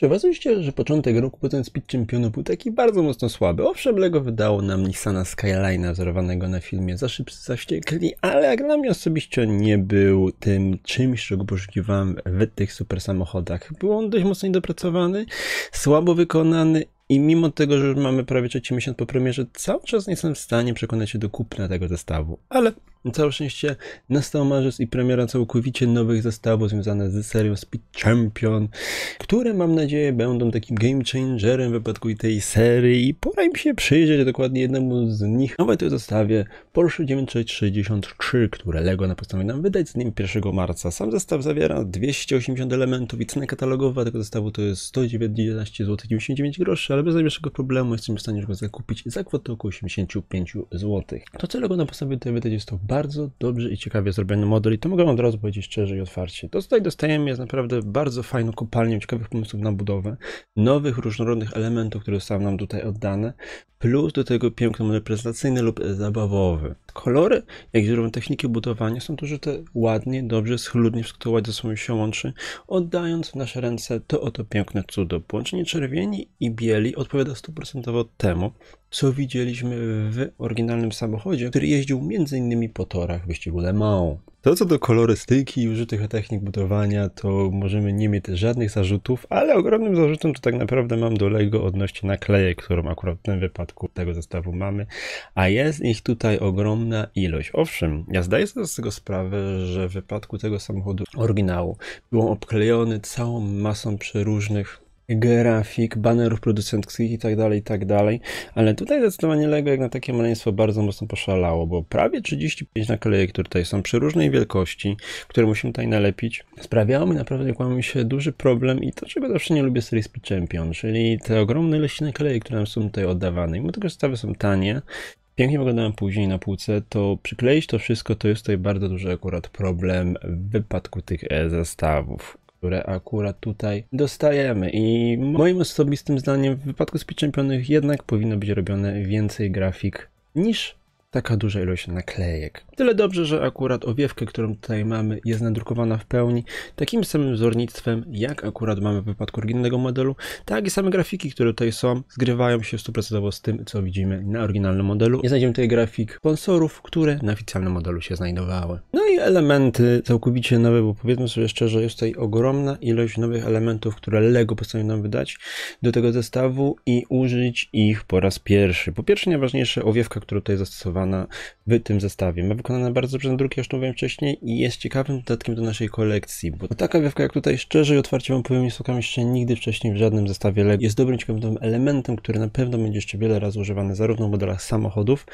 Czy uważaliście, że początek roku potem z pitchem pionu był taki bardzo mocno słaby? Owszem, Lego wydało nam Nissana Skyline'a wzorowanego na filmie Za szybcy, za wściekli, ale jak dla mnie osobiście nie był tym czymś, czego poszukiwałem w tych super samochodach. Był on dość mocno niedopracowany, słabo wykonany i mimo tego, że już mamy prawie trzeci miesiąc po premierze, cały czas nie jestem w stanie przekonać się do kupna tego zestawu. Ale Całe szczęście nastał marzec i premiera całkowicie nowych zestawów związanych z serią Speed Champion, które mam nadzieję będą takim game changerem w wypadku tej serii i pora im się przyjrzeć dokładnie jednemu z nich. Nowe to zestawie Porsche 963, które LEGO na podstawie nam wydać z nim 1 marca. Sam zestaw zawiera 280 elementów i cena katalogowa tego zestawu to jest 119 zł 99 groszy, ale bez najmniejszego problemu jesteśmy w stanie go zakupić za kwotę około 85 zł. To co LEGO na podstawie tej wydać jest to bardzo bardzo dobrze i ciekawie zrobiony model i to mogę od razu powiedzieć szczerze i otwarcie. To, co tutaj dostajemy, jest naprawdę bardzo fajną kopalnią ciekawych pomysłów na budowę, nowych, różnorodnych elementów, które są nam tutaj oddane, plus do tego piękny model prezentacyjny lub zabawowy kolory, jak i techniki budowania są tu te ładnie, dobrze, schludnie, wszystko to ładnie ze sobą się łączy, oddając w nasze ręce to oto piękne cudo. Połączenie czerwieni i bieli odpowiada stuprocentowo temu, co widzieliśmy w oryginalnym samochodzie, który jeździł m.in. po torach wyścigu Le Mans. To co do kolorystyki i użytych technik budowania, to możemy nie mieć żadnych zarzutów, ale ogromnym zarzutem to tak naprawdę mam do LEGO odnośnie naklejek, którą akurat w tym wypadku tego zestawu mamy, a jest ich tutaj ogromna ilość. Owszem, ja zdaję sobie z tego sprawę, że w wypadku tego samochodu oryginału był obklejony całą masą przeróżnych grafik, banerów producentkich i tak dalej, i tak dalej. Ale tutaj zdecydowanie Lego jak na takie maleństwo bardzo mocno poszalało, bo prawie 35 naklejek, które tutaj są przy różnej wielkości, które musimy tutaj nalepić, sprawiało mi naprawdę, mi się, duży problem i to, czego zawsze nie lubię z Rispy Champion, czyli te ogromne ilości naklejek, które nam są tutaj oddawane. I mimo tego, że stawy są tanie, pięknie wyglądają później na półce, to przykleić to wszystko to jest tutaj bardzo duży akurat problem w wypadku tych zestawów które akurat tutaj dostajemy. I moim osobistym zdaniem w wypadku z jednak powinno być robione więcej grafik niż taka duża ilość naklejek. Tyle dobrze, że akurat owiewkę, którą tutaj mamy jest nadrukowana w pełni takim samym wzornictwem, jak akurat mamy w wypadku oryginalnego modelu, tak i same grafiki, które tutaj są, zgrywają się stuprocentowo z tym, co widzimy na oryginalnym modelu. Nie znajdziemy tutaj grafik sponsorów, które na oficjalnym modelu się znajdowały. No i elementy całkowicie nowe, bo powiedzmy sobie szczerze, jest tutaj ogromna ilość nowych elementów, które LEGO postanowiło wydać do tego zestawu i użyć ich po raz pierwszy. Po pierwsze najważniejsze owiewka, która tutaj zastosowano. zastosowana wykonana w tym zestawie. Ma wykonane bardzo przez druki, już mówiłem wcześniej, i jest ciekawym dodatkiem do naszej kolekcji, bo taka wiewka, jak tutaj szczerze i otwarcie wam powiem, nie słucham jeszcze nigdy wcześniej w żadnym zestawie Lego. Jest dobrym, ciekawym elementem, który na pewno będzie jeszcze wiele razy używany zarówno w modelach samochodów,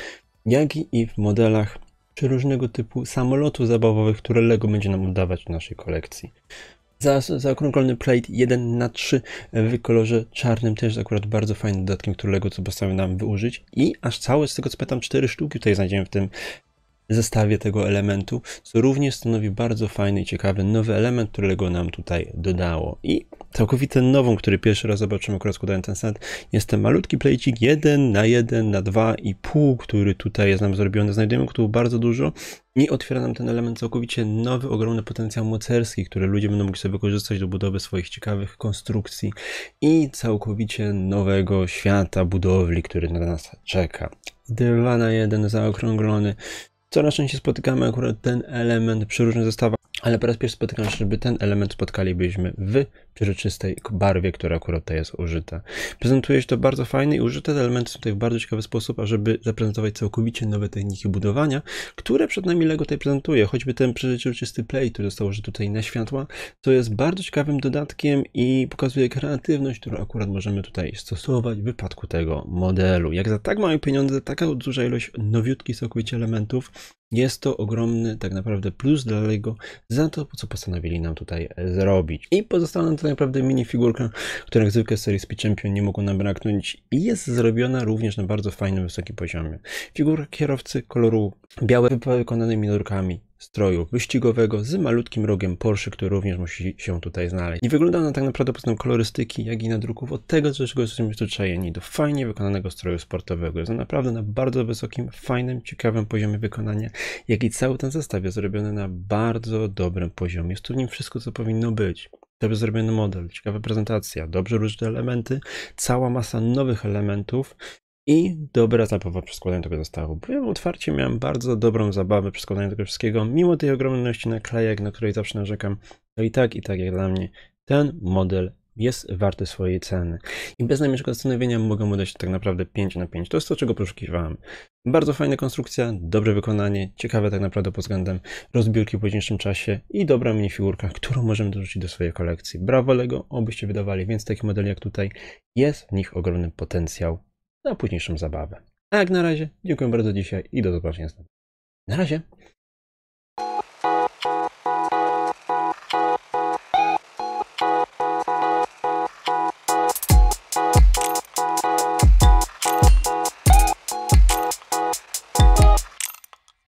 jak i w modelach czy różnego typu samolotów zabawowych, które LEGO będzie nam oddawać w naszej kolekcji. Za, zaokrąglony plate 1 na 3 w kolorze czarnym też akurat bardzo fajny dodatkiem, którego co postawiam nam wyużyć. I aż całe, z tego co pamiętam, 4 sztuki tutaj znajdziemy w tym zestawie tego elementu, co również stanowi bardzo fajny i ciekawy nowy element, którego nam tutaj dodało. I całkowite nową, który pierwszy raz zobaczymy, składając ten set, jest ten malutki plejcik 1 na 1 na 2,5, który tutaj jest nam zrobiony. Znajdujemy tu bardzo dużo i otwiera nam ten element całkowicie nowy, ogromny potencjał mocerski, który ludzie będą mogli sobie wykorzystać do budowy swoich ciekawych konstrukcji i całkowicie nowego świata budowli, który na nas czeka. 2 na 1 zaokrąglony, Coraz częściej spotykamy akurat ten element przy różnych zestawach, ale po raz pierwszy spotykam się, żeby ten element spotkalibyśmy w przezroczystej barwie, która akurat tutaj jest użyta. Prezentuje się to bardzo fajnie i użyte te elementy są tutaj w bardzo ciekawy sposób, ażeby zaprezentować całkowicie nowe techniki budowania, które przed nami LEGO tutaj prezentuje, choćby ten przezroczysty play, który został użyty tutaj na światła, to jest bardzo ciekawym dodatkiem i pokazuje kreatywność, którą akurat możemy tutaj stosować w wypadku tego modelu. Jak za tak małe pieniądze, taka duża ilość nowiutkich całkowicie elementów, jest to ogromny tak naprawdę plus dla LEGO za to, co postanowili nam tutaj zrobić. I pozostaną to naprawdę minifigurka, która jak zwykle z serii Speed Champion nie mogła nam braknąć i jest zrobiona również na bardzo fajnym, wysokim poziomie. Figurka kierowcy koloru białe wykonanymi nurkami stroju wyścigowego z malutkim rogiem Porsche, który również musi się tutaj znaleźć. I wygląda ona tak naprawdę pod kolorystyki, jak i nadruków od tego, czego jesteśmy przyzwyczajeni do fajnie wykonanego stroju sportowego. Jest naprawdę na bardzo wysokim, fajnym, ciekawym poziomie wykonania, jak i cały ten zestaw jest zrobiony na bardzo dobrym poziomie. Jest tu w nim wszystko, co powinno być dobrze zrobiony model, ciekawa prezentacja, dobrze różne elementy, cała masa nowych elementów i dobra zabawa przy składaniu tego zestawu. Powiem otwarcie, miałem bardzo dobrą zabawę przy składaniu tego wszystkiego, mimo tej ogromności na naklejek, na której zawsze narzekam, to i tak, i tak jak dla mnie ten model jest warte swojej ceny. I bez najmniejszego zastanowienia mogę mu dać tak naprawdę 5 na 5. To jest to, czego poszukiwałem. Bardzo fajna konstrukcja, dobre wykonanie, ciekawe tak naprawdę pod względem rozbiórki w późniejszym czasie i dobra minifigurka, którą możemy dorzucić do swojej kolekcji. Brawo Lego, obyście wydawali więc takich modeli jak tutaj. Jest w nich ogromny potencjał na późniejszą zabawę. A jak na razie, dziękuję bardzo dzisiaj i do zobaczenia. Na razie.